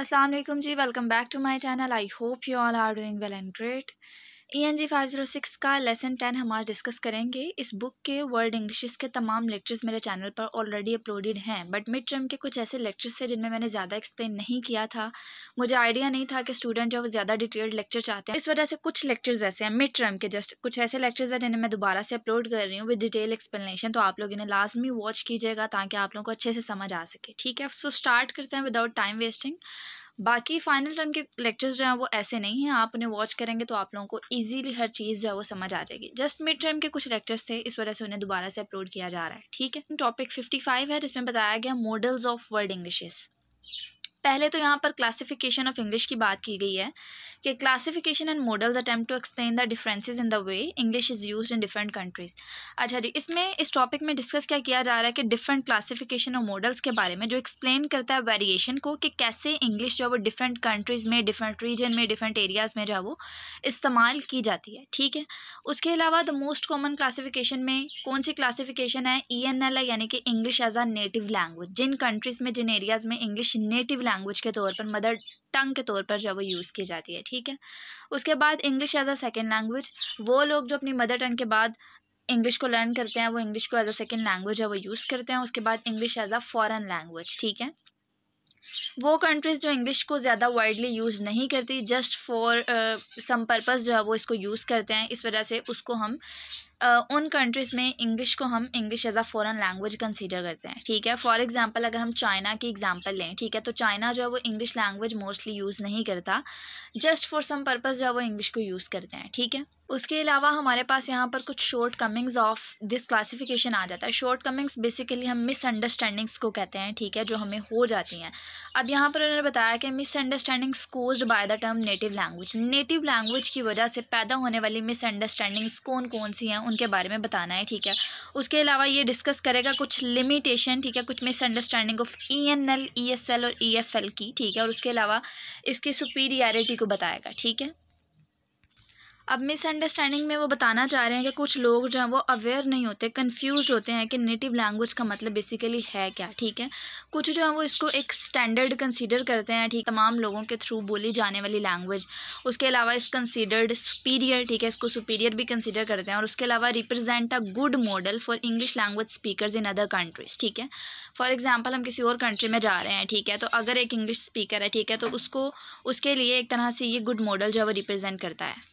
Assalamualaikum alaikum ji welcome back to my channel i hope you all are doing well and great E N G five zero six का lesson ten हम आज discuss करेंगे इस book के world English के तमाम lectures मेरे channel पर ऑलरेडी अपलोडेड हैं बट मिड टर्म के कुछ ऐसे लेक्चर्स थे जिनमें मैंने ज़्यादा एक्सप्लेन नहीं किया था मुझे आइडिया नहीं था कि स्टूडेंट जो ज़्यादा डिटेल्ड लेक्चर चाहते हैं इस वजह से कुछ लेक्चर्स ऐसे हैं मिड टर्म के जस्ट कुछ ऐसे लेक्चर्स हैं जिन्हें मैं दोबारा से अपलोड कर रही हूँ विद डिटेल एक्सप्लेनेशन तो आप लोग इन्हें लाजमी वॉच कीजिएगा ताकि आप लोगों को अच्छे से समझ आ सके ठीक है सो स्टार्ट करते हैं विदाउट टाइम वेस्टिंग बाकी फाइनल टर्म के लेक्चर्स जो हैं वो ऐसे नहीं हैं आप उन्हें वॉच करेंगे तो आप लोगों को इजीली हर चीज़ जो है वो समझ आ जाएगी जस्ट मिड टर्म के कुछ लेक्चर्स थे इस वजह से उन्हें दोबारा से अपलोड किया जा रहा है ठीक है टॉपिक फिफ्टी फाइव है जिसमें बताया गया मॉडल्स ऑफ वर्ड इंग्लिशेस पहले तो यहाँ पर क्लासिफिकेशन ऑफ इंग्लिश की बात की गई है कि classification and models attempt to explain the differences in the way English is use in different countries अच्छा जी इसमें इस टॉपिक में डिस्कस क्या किया जा रहा है कि डिफरेंट क्लासिफिकेशन और मॉडल्स के बारे में जो एक्सप्लेन करता है वेरिएशन को कि कैसे इंग्लिश जो है वो डिफरेंट कंट्रीज़ में डिफरेंट रीजन में डिफरेंट एरियाज़ में जो है वो इस्तेमाल की जाती है ठीक है उसके अलावा द मोस्ट कॉमन क्लासीफिकेशन में कौन सी क्लासीफिकेशन है ई एन एल यानी कि English as a native language जिन कंट्रीज़ में जिन एरियाज़ में इंग्लिश नेटिव लैंग्वेज के तौर पर मदर टंग के तौर पर जो है वो यूज़ की जाती है ठीक है उसके बाद English as a second language वो लोग जो अपनी मदर टंग के बाद इंग्लिश को लर्न करते हैं वो इंग्लिश को एज अ सेकेंड लैंग्वेज है वो यूज़ करते हैं उसके बाद English as a foreign language ठीक है वो कंट्रीज़ जो इंग्लिश को ज़्यादा वाइडली यूज़ नहीं करती जस्ट फॉर सम पर्पज़ जो है वो इसको यूज़ करते हैं इस वजह से उसको हम उन कंट्रीज़ में इंग्लिश को हम English as a foreign language consider करते हैं ठीक है फॉर एग्जांपल अगर हम चाइना की एग्जांपल लें ठीक है तो चाइना जो है वो इंग्लिश लैंग्वेज मोस्टली यूज़ नहीं करता जस्ट फॉर सम पर्पज़ जो है वो इंग्लिश को यूज़ करते हैं ठीक है उसके अलावा हमारे पास यहाँ पर कुछ shortcomings of this classification आ जाता है शॉर्ट कमिंग्स बेसिकली हम मिसअंडरस्टैंडिंग्स को कहते हैं ठीक है जो हमें हो जाती हैं अब यहाँ पर उन्होंने बताया कि misunderstandings caused by the term native language native language की वजह से पैदा होने वाली मिसअंडरस्टैंडिंग्स कौन कौन सी हैं उन उनके बारे में बताना है ठीक है उसके अलावा ये डिस्कस करेगा कुछ लिमिटेशन ठीक है कुछ misunderstanding of E N L E S L और ई एफ एल की ठीक है और उसके अलावा इसकी सुपीरियरिटी को बताएगा ठीक है अब मिसअंडरस्टैंडिंग में वो बताना चाह रहे हैं कि कुछ लोग जो हैं वो अवेयर नहीं होते कंफ्यूज होते हैं कि नेटिव लैंग्वेज का मतलब बेसिकली है क्या ठीक है कुछ जो है वो इसको एक स्टैंडर्ड कंसीडर करते हैं ठीक तमाम लोगों के थ्रू बोली जाने वाली लैंग्वेज उसके अलावा इस कंसीडर्ड सुपीरियर ठीक है इसको सुपीरियर भी कंसिडर करते हैं और उसके अलावा represent a good model for English language speaker in other countries ठीक है फॉर एग्जाम्पल हम किसी और कंट्री में जा रहे हैं ठीक है तो अगर एक इंग्लिश स्पीकर है ठीक है तो उसको उसके लिए एक तरह से ये गुड मॉडल जो है वो रिप्रजेंट करता है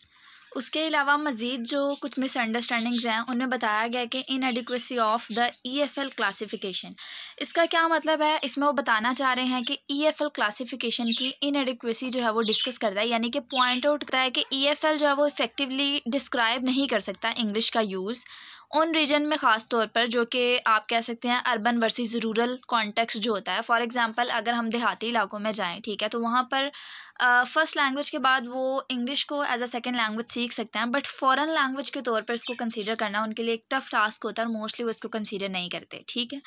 उसके अलावा मज़ीद जो कुछ मिसअंडरस्टैंडिंग्स हैं उनमें बताया गया कि inadequacy of the E F L classification इसका क्या मतलब है इसमें वो बताना चाह रहे हैं कि ई एफ एल क्लासीफिकेशन की इन एडिक्वेसी जो है वो डिस्कस करता है यानी कि पॉइंट आउट करता है कि ई एफ एल जो है वो इफेक्टिवली डिस्क्राइब नहीं कर सकता इंग्लिश का यूज़ उन रीजन में ख़ास तौर पर जो कि आप कह सकते हैं अर्बन वर्सेस रूरल कॉन्टेक्स्ट जो होता है फॉर एग्जांपल अगर हम देहाती इलाकों में जाएं ठीक है तो वहाँ पर फ़र्स्ट uh, लैंग्वेज के बाद वो इंग्लिश को एज अ सेकेंड लैंग्वेज सीख सकते हैं बट फ़ॉरन लैंग्वेज के तौर पर इसको कंसीडर करना उनके लिए एक टफ़ टास्क होता है और मोस्टली वो इसको कंसीडर नहीं करते ठीक है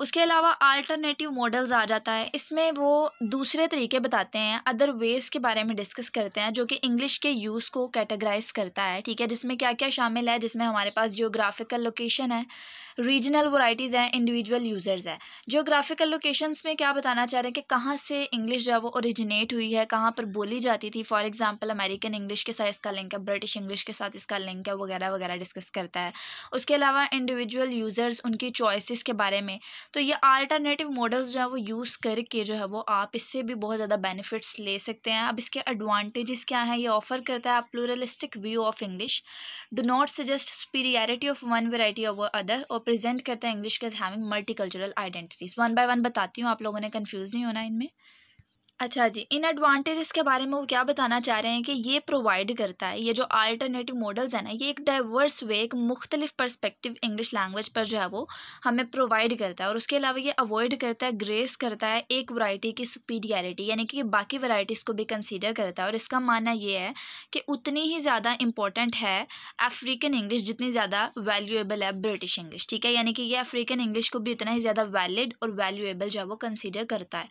उसके अलावा आल्टरनेटिव मॉडल्स आ जाता है इसमें वो दूसरे तरीके बताते हैं अदर वेज के बारे में डिस्कस करते हैं जो कि इंग्लिश के यूज़ को कैटेगराइज करता है ठीक है जिसमें क्या क्या शामिल है जिसमें हमारे पास जियोग्राफिकल लोकेशन है रीजनल वराइटीज़ हैं इंडिविजुअल यूज़र्स हैं जियोग्राफिकल लोकेशंस में क्या बताना चाह रहे हैं कि कहाँ से इंग्लिश जो है वो ओरिजिनेट हुई है कहाँ पर बोली जाती थी फॉर एग्जांपल अमेरिकन इंग्लिश के साथ इसका लिंक है ब्रिटिश इंग्लिश के साथ इसका लिंक है वगैरह वगैरह डिस्कस करता है उसके अलावा इंडिविजुअल यूज़र्स उनकी चॉइसिस के बारे में तो ये आल्टरनेटिव मॉडल्स जो है वो यूज़ करके जो है वो आप इससे भी बहुत ज़्यादा बेनिफिट्स ले सकते हैं अब इसके एडवांटेजेस क्या हैं ये ऑफर करता है आप pluralistic view of English do not suggest superiority of one variety of other और प्रेजेंट करता है इंग्लिश के having multi identities one by one बताती हूँ आप लोगों ने कन्फ्यूज़ नहीं होना इनमें अच्छा जी इन एडवांटेजेस के बारे में वो क्या बताना चाह रहे हैं कि ये प्रोवाइड करता है ये जो अल्टरनेटिव मॉडल्स है ना ये एक डाइवर्स वे एक मुख्तलिफ पर्सपेक्टिव इंग्लिश लैंग्वेज पर जो है वो हमें प्रोवाइड करता है और उसके अलावा ये अवॉइड करता है ग्रेस करता है एक वैरायटी की सुपीरियरिटी यानी कि बाकी वराइटीज़ को भी कंसिडर करता है और इसका मानना ये है कि उतनी ही ज़्यादा इंपॉर्टेंट है अफ्रीकन इंग्लिश जितनी ज़्यादा वैल्यूएबल है ब्रिटिश इंग्लिश ठीक है यानी कि ये अफ्रीकन इंग्लिश को भी इतना ही ज़्यादा वैलिड और वैल्यूएबल जो है वो कंसिडर करता है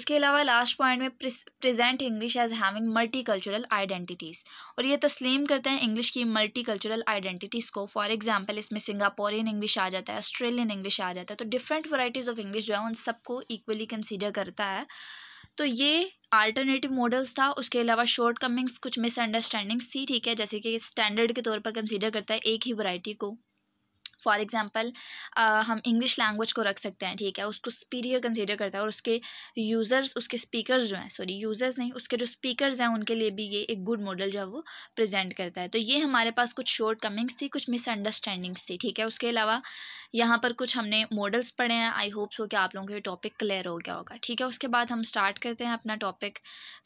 उसके अलावा लास्ट पॉइंट माइंड में present English as having multi cultural identities और ये तस्लीम करते हैं इंग्लिश की मल्टी कल्चरल आइडेंटिटीज़ को फॉर एग्जांपल इसमें सिंगापोरियन इंग्लिश आ जाता है ऑस्ट्रेलियन इंग्लिश आ जाता है तो डिफरेंट वराइटीज़ ऑफ इंग्लिश जो है उन सबको इक्वली कंसिडर करता है तो ये अल्टरनेटिव मॉडल्स था उसके अलावा शॉर्ट कमिंग्स कुछ मिसअंडरस्टैंडिंग्स थी ठीक है जैसे कि स्टैंडर्ड के तौर पर कंसीडर करता है एक ही वैरायटी को फॉर एग्ज़ाम्पल uh, हम इंग्लिश लैंग्वेज को रख सकते हैं ठीक है उसको सुपीरियर कंसिडर करता है और उसके यूज़र्स उसके स्पीकर्स जो हैं सॉरी यूज़र्स नहीं उसके जो स्पीकर्स हैं उनके लिए भी ये एक गुड मॉडल जो है वो प्रजेंट करता है तो ये हमारे पास कुछ शॉर्ट कमिंग्स थी कुछ मिसअंडरस्टैंडिंग्स थी ठीक है उसके अलावा यहाँ पर कुछ हमने मॉडल्स पढ़े हैं आई होप सो कि आप लोगों को ये टॉपिक क्लियर हो गया होगा ठीक है उसके बाद हम स्टार्ट करते हैं अपना टॉपिक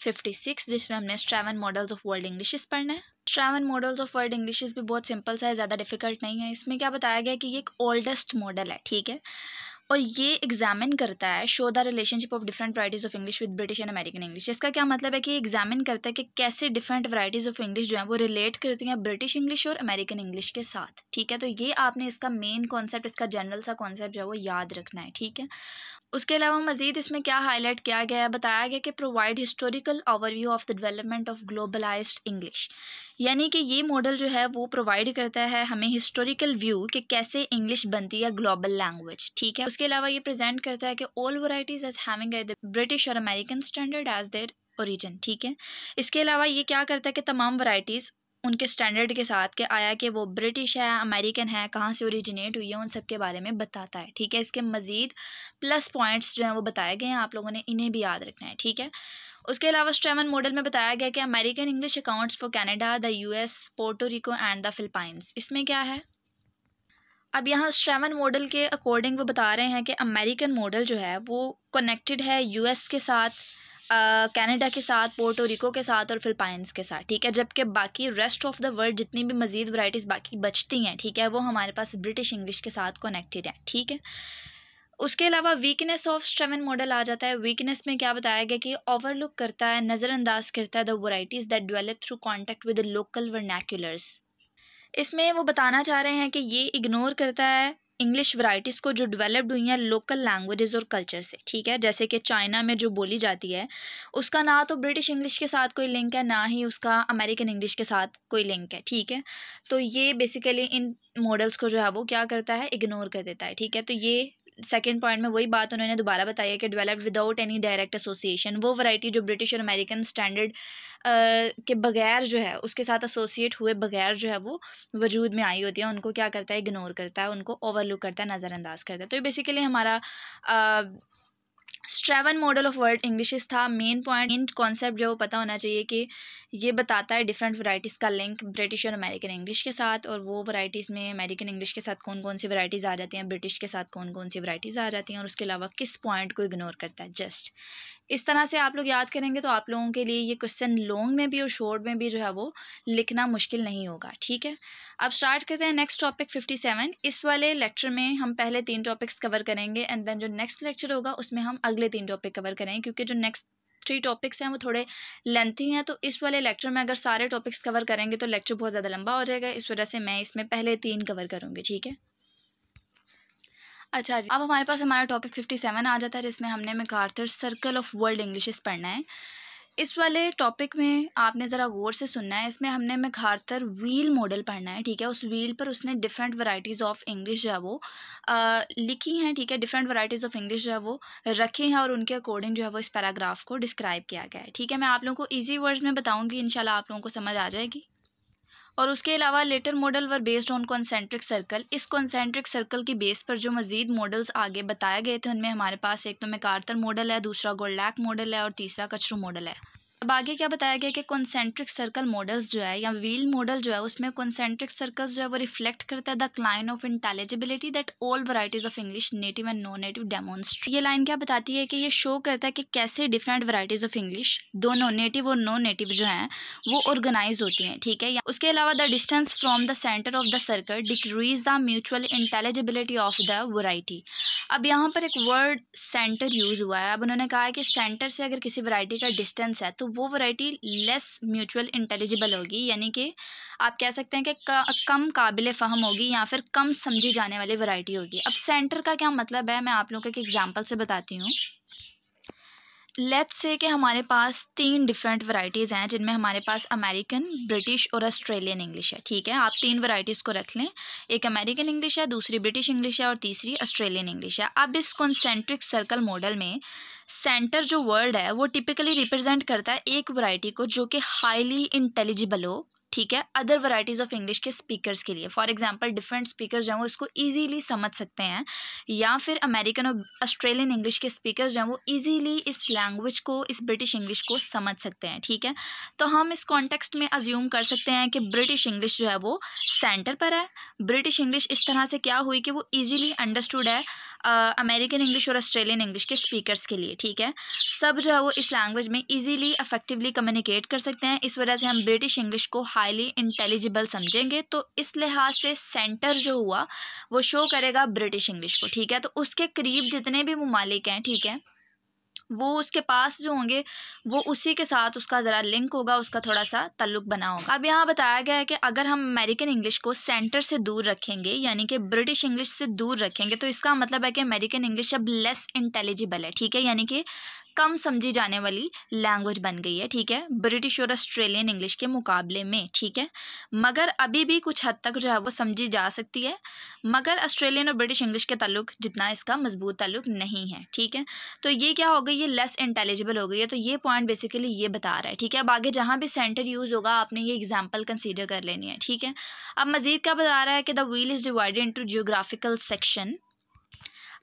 फिफ्टी सिक्स जिसमें हमने seven models of world English पढ़ना है Strevens models of world English भी बहुत सिंपल सा है ज़्यादा डिफिकल्ट नहीं है इसमें क्या बताया गया कि ये एक ओल्डेस्ट मॉडल है ठीक है और ये एग्जामिन करता है show the relationship of different varieties of English with British and American English इसका क्या मतलब है कि एग्जामिन करता है कि कैसे डिफरेंट वराइटीज़ ऑफ इंग्लिश जो है वो रिलेट करती हैं ब्रिटिश इंग्लिश और अमेरिकन इंग्लिश के साथ ठीक है तो ये आपने इसका मेन कॉन्सेप्ट इसका जनरल सा कॉन्सेप्ट जो है वो याद रखना है ठीक है उसके अलावा मजीद इसमें क्या हाईलाइट किया गया है बताया गया कि provide historical overview of the development of globalised English यानी कि ये मॉडल जो है वो प्रोवाइड करता है हमें हिस्टोरिकल व्यू कि कैसे इंग्लिश बनती है ग्लोबल लैंग्वेज ठीक है उसके अलावा ये प्रेजेंट करता है कि all varieties as having British और American standard as their origin ठीक है इसके अलावा ये क्या करता है कि तमाम वराइटीज़ उनके स्टैंडर्ड के साथ के आया कि वो ब्रिटिश है अमेरिकन है कहाँ से ओरिजिनेट हुई है उन सब के बारे में बताता है ठीक है इसके मज़ीद प्लस पॉइंट्स जो हैं वो बताए गए हैं आप लोगों ने इन्हें भी याद रखना है ठीक है उसके अलावा स्ट्रेमन मॉडल में बताया गया कि American English accounts for Canada the US Puerto Rico and the Philippines इसमें क्या है अब यहाँ स्ट्रेमन मॉडल के अकॉर्डिंग वो बता रहे हैं कि अमेरिकन मॉडल जो है वो कनेक्टेड है यूएस के साथ कनाडा के साथ पोर्टोरिको के साथ और फिलिपाइंस के साथ ठीक है जबकि बाकी रेस्ट ऑफ द वर्ल्ड जितनी भी मज़ीद वराइटीज़ बाकी बचती हैं ठीक है वो हमारे पास ब्रिटिश इंग्लिश के साथ कनेक्टेड है ठीक है उसके अलावा वीकनेस ऑफ स्ट्रेवन मॉडल आ जाता है वीकनेस में क्या बताया गया कि ओवरलुक करता है नज़रअंदाज करता है the varieties that develop through contact with local vernaculars इसमें वो बताना चाह रहे हैं कि ये इग्नोर करता है इंग्लिश वराइटीज़ को जो डेवलप्ड हुई हैं लोकल लैंग्वेजेस और कल्चर से ठीक है जैसे कि चाइना में जो बोली जाती है उसका ना तो ब्रिटिश इंग्लिश के साथ कोई लिंक है ना ही उसका अमेरिकन इंग्लिश के साथ कोई लिंक है ठीक है तो ये बेसिकली इन मॉडल्स को जो है वो क्या करता है इग्नोर कर देता है ठीक है तो ये सेकेंड पॉइंट में वही बात उन्होंने दोबारा बताई है कि develop without any direct association वो वैरायटी जो ब्रिटिश और अमेरिकन स्टैंडर्ड के बगैर जो है उसके साथ एसोसिएट हुए बगैर जो है वो वजूद में आई होती है उनको क्या करता है इग्नोर करता है उनको ओवरलुक करता है नज़रअंदाज करता है तो ये बेसिकली हमारा Strevens model of world English था मेन पॉइंट इन कॉन्सेप्ट जो पता होना चाहिए कि ये बताता है डिफरेंट वराइटीज़ का लिंक ब्रिटिश और अमेरिकन इंग्लिश के साथ और वो वराइटीज़ में अमेरिकन इंग्लिश के साथ कौन कौन सी वराइटीज़ आ जाती हैं ब्रिटिश के साथ कौन कौन सी वराइटीज़ आ जाती हैं और उसके अलावा किस पॉइंट को इग्नोर करता है जस्ट इस तरह से आप लोग याद करेंगे तो आप लोगों के लिए ये क्वेश्चन लॉन्ग में भी और शॉर्ट में भी जो है वो लिखना मुश्किल नहीं होगा ठीक है अब स्टार्ट करते हैं नेक्स्ट टॉपिक फिफ्टी सेवन इस वाले लेक्चर में हम पहले तीन टॉपिक्स कवर करेंगे एंड देन जो नेक्स्ट लेक्चर होगा उसमें हम अगले तीन टॉपिक कवर करेंगे क्योंकि जो नेक्स्ट थ्री टॉपिक्स हैं वो थोड़े लेंथी हैं तो इस वाले लेक्चर में अगर सारे टॉपिक्स कवर करेंगे तो लेक्चर बहुत ज़्यादा लंबा हो जाएगा इस वजह से मैं इसमें पहले तीन कवर करूँगी ठीक है अच्छा जी अब हमारे पास हमारा टॉपिक फिफ्टी सेवन आ जाता है जिसमें हमने McArthur circle of world English पढ़ना है इस वाले टॉपिक में आपने ज़रा गौर से सुनना है इसमें हमने मेघार्थर व्हील मॉडल पढ़ना है ठीक है उस व्हील पर उसने डिफरेंट वराइटीज़ ऑफ इंग्लिश जो है वो लिखी हैं ठीक है डिफरेंट वराइटीज़ ऑफ इंग्लिश जो है वो रखे हैं और उनके अकॉर्डिंग जो है वो इस पैराग्राफ को डिस्क्राइब किया गया है ठीक है मैं आप लोगों को ईजी वर्ड्स में बताऊँगी इन आप लोगों को समझ आ जाएगी और उसके अलावा later model were based on concentric circle इस कॉन्सेंट्रिक सर्कल की बेस पर जो मजीद मॉडल्स आगे बताए गए थे उनमें हमारे पास एक तो मैकार्थर मॉडल है दूसरा गोल्डैक मॉडल है और तीसरा कचरू मॉडल है अब आगे क्या बताया गया कि कॉन्सेंट्रिक सर्कल मॉडल्स जो है या व्हील मॉडल जो है उसमें कॉन्सेंट्रिक सर्कल्स जो है वो रिफ्लेक्ट करता है the cline of intelligibility that all varieties of English native and non native demonstrate ये लाइन क्या बताती है कि ये शो करता है कि कैसे डिफरेंट वराइटीज़ ऑफ इंग्लिश दोनों नेटिव और नॉन नेटिव जो हैं वो ऑर्गेनाइज होती हैं ठीक है उसके अलावा the distance from the centre of the circle decrease the mutual intelligibility of the variety अब यहाँ पर एक वर्ड सेंटर यूज़ हुआ है अब उन्होंने कहा है कि सेंटर से अगर किसी वराइटी का डिस्टेंस है तो तो वो वैरायटी लेस म्यूचुअल इंटेलिजिबल होगी यानी कि आप कह सकते हैं कि कम काबिल फ़हम होगी या फिर कम समझी जाने वाली वैरायटी होगी अब सेंटर का क्या मतलब है मैं आप लोगों को एक एग्जांपल से बताती हूँ लेट्स से कि हमारे पास तीन डिफरेंट वैरायटीज़ हैं जिनमें हमारे पास अमेरिकन ब्रिटिश और ऑस्ट्रेलियन इंग्लिश है ठीक है आप तीन वैरायटीज़ को रख लें एक अमेरिकन इंग्लिश है दूसरी ब्रिटिश इंग्लिश है और तीसरी ऑस्ट्रेलियन इंग्लिश है अब इस कॉन्सेंट्रिक सर्कल मॉडल में सेंटर जो वर्ड है वो टिपिकली रिप्रेजेंट करता है एक वैरायटी को जो कि हाईली इंटेलिजिबल हो ठीक है अदर वैरायटीज़ ऑफ इंग्लिश के स्पीकर्स के लिए फॉर एग्जांपल डिफरेंट स्पीकर जो हैं वो इसको इजीली समझ सकते हैं या फिर अमेरिकन और ऑस्ट्रेलियन इंग्लिश के स्पीकर जो हैं वो इजीली इस लैंग्वेज को इस ब्रिटिश इंग्लिश को समझ सकते हैं ठीक है तो हम इस कॉन्टेक्स्ट में अज्यूम कर सकते हैं कि ब्रिटिश इंग्लिश जो है वो सेंटर पर है ब्रिटिश इंग्लिश इस तरह से क्या हुई कि वो ईजिली अंडरस्टूड है अमेरिकन इंग्लिश और ऑस्ट्रेलियन इंग्लिश के स्पीकर्स के लिए ठीक है सब जो है वो इस लैंग्वेज में इजीली अफेक्टिवली कम्युनिकेट कर सकते हैं इस वजह से हम ब्रिटिश इंग्लिश को हाईली इंटेलिजिबल समझेंगे तो इस लिहाज से सेंटर जो हुआ वो शो करेगा ब्रिटिश इंग्लिश को ठीक है तो उसके करीब जितने भी ममालिक हैं ठीक है वो उसके पास जो होंगे वो उसी के साथ उसका ज़रा लिंक होगा उसका थोड़ा सा ताल्लुक बना होगा अब यहाँ बताया गया है कि अगर हम अमेरिकन इंग्लिश को सेंटर से दूर रखेंगे यानी कि ब्रिटिश इंग्लिश से दूर रखेंगे तो इसका मतलब है कि अमेरिकन इंग्लिश अब लेस इंटेलिजिबल है ठीक है यानी कि कम समझी जाने वाली लैंग्वेज बन गई है ठीक है ब्रिटिश और ऑस्ट्रेलियन इंग्लिश के मुकाबले में ठीक है मगर अभी भी कुछ हद तक जो है वो समझी जा सकती है मगर ऑस्ट्रेलियन और ब्रिटिश इंग्लिश के ताल्लुक जितना इसका मजबूत ताल्लुक नहीं है ठीक है तो ये क्या हो गई ये लेस इंटेलिजिबल हो गई है तो ये पॉइंट बेसिकली ये बता रहा है ठीक है अब आगे जहाँ भी सेंटर यूज़ होगा आपने ये एग्जाम्पल कंसिडर कर लेनी है ठीक है अब मजीद क्या बता रहा है कि the wheel is divided into geographical section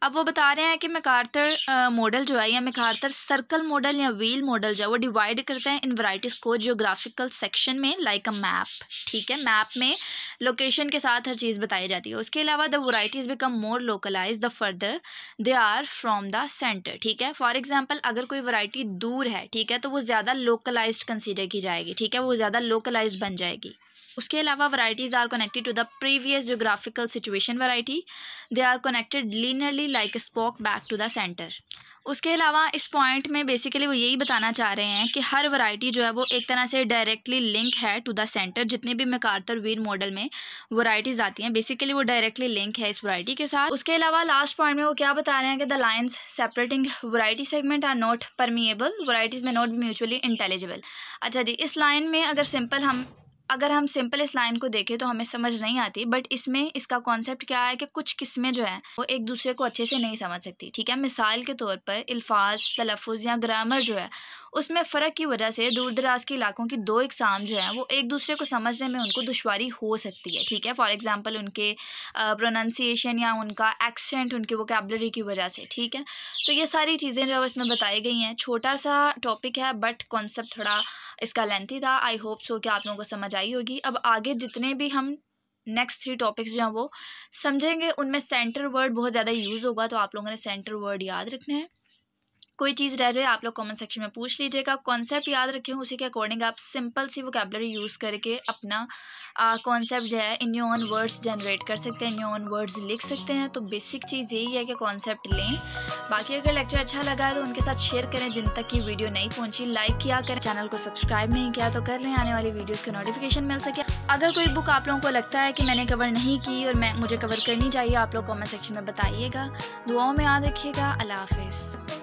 अब वो बता रहे हैं कि मैकार्थर मॉडल जो है या मैकार्थर सर्कल मॉडल या व्हील मॉडल जो है वो डिवाइड करते हैं इन वराइटीज़ को जियोग्राफिकल सेक्शन में लाइक अ मैप ठीक है मैप में लोकेशन के साथ हर चीज़ बताई जाती है उसके अलावा the varieties become more localize the further they are from the centre ठीक है फॉर एग्जाम्पल अगर कोई वराइटी दूर है ठीक है तो वो ज़्यादा लोकलाइज कंसिडर की जाएगी ठीक है वो ज़्यादा लोकलाइज बन जाएगी उसके अलावा varieties are connected to the previous geographical situation variety they are connected linearly like spoke back to the centre उसके अलावा इस पॉइंट में बेसिकली वो यही बताना चाह रहे हैं कि हर वैरायटी जो है वो एक तरह से डायरेक्टली लिंक है टू द सेंटर जितने भी मकार्तर वीर मॉडल में वैरायटीज़ आती हैं बेसिकली वो डायरेक्टली लिंक है इस वैरायटी के साथ उसके अलावा लास्ट पॉइंट में वो क्या बता रहे हैं कि the lines separating variety segment are not permeable varieties में नॉट म्यूचुअली इंटेलिजिबल अच्छा जी इस लाइन में अगर सिंपल हम अगर हम सिंपल इस लाइन को देखें तो हमें समझ नहीं आती बट इसमें इसका कॉन्सेप्ट क्या है कि कुछ किस्में जो है वो एक दूसरे को अच्छे से नहीं समझ सकती ठीक है मिसाल के तौर पर अल्फाज तलफ़ या ग्रामर जो है उसमें फ़र्क की वजह से दूर दराज के इलाकों की दो इकसाम जो है वो एक दूसरे को समझने में उनको दुशारी हो सकती है ठीक है फॉर एग्ज़ाम्पल उनके प्रोनाउंसिएशन या उनका एक्सेंट उनकी वोकेबलरी की वजह से ठीक है तो ये सारी चीज़ें जो है इसमें बताई गई हैं छोटा सा टॉपिक है बट कॉन्सेप्ट थोड़ा इसका लेंथी था आई होप सो कि आप लोगों को समझ आई होगी अब आगे जितने भी हम नेक्स्ट थ्री टॉपिक्स जो हैं वो समझेंगे उनमें सेंटर वर्ड बहुत ज़्यादा यूज़ होगा तो आप लोगों ने सेंटर वर्ड याद रखने हैं कोई चीज़ रह जाए आप लोग कमेंट सेक्शन में पूछ लीजिएगा कॉन्सेप्ट याद रखें उसी के अकॉर्डिंग आप सिंपल सी वोकेबलरी यूज़ करके अपना कॉन्सेप्ट जो है in your own words generate कर सकते हैं इन योर ऑन वर्ड्स लिख सकते हैं तो बेसिक चीज़ यही है कि कॉन्सेप्ट लें बाकी अगर लेक्चर अच्छा लगा है तो उनके साथ शेयर करें जिन तक की वीडियो नहीं पहुँची लाइक किया करें चैनल को सब्सक्राइब नहीं किया तो कर लें आने वाली वीडियोज़ के नोटिफिकेशन मिल सके अगर कोई बुक आप लोगों को लगता है कि मैंने कवर नहीं की और मैं मुझे कवर करनी चाहिए आप लोग कॉमेंट सेक्शन में बताइएगा दुआओं में याद रखिएगा अल्लाह हाफिज़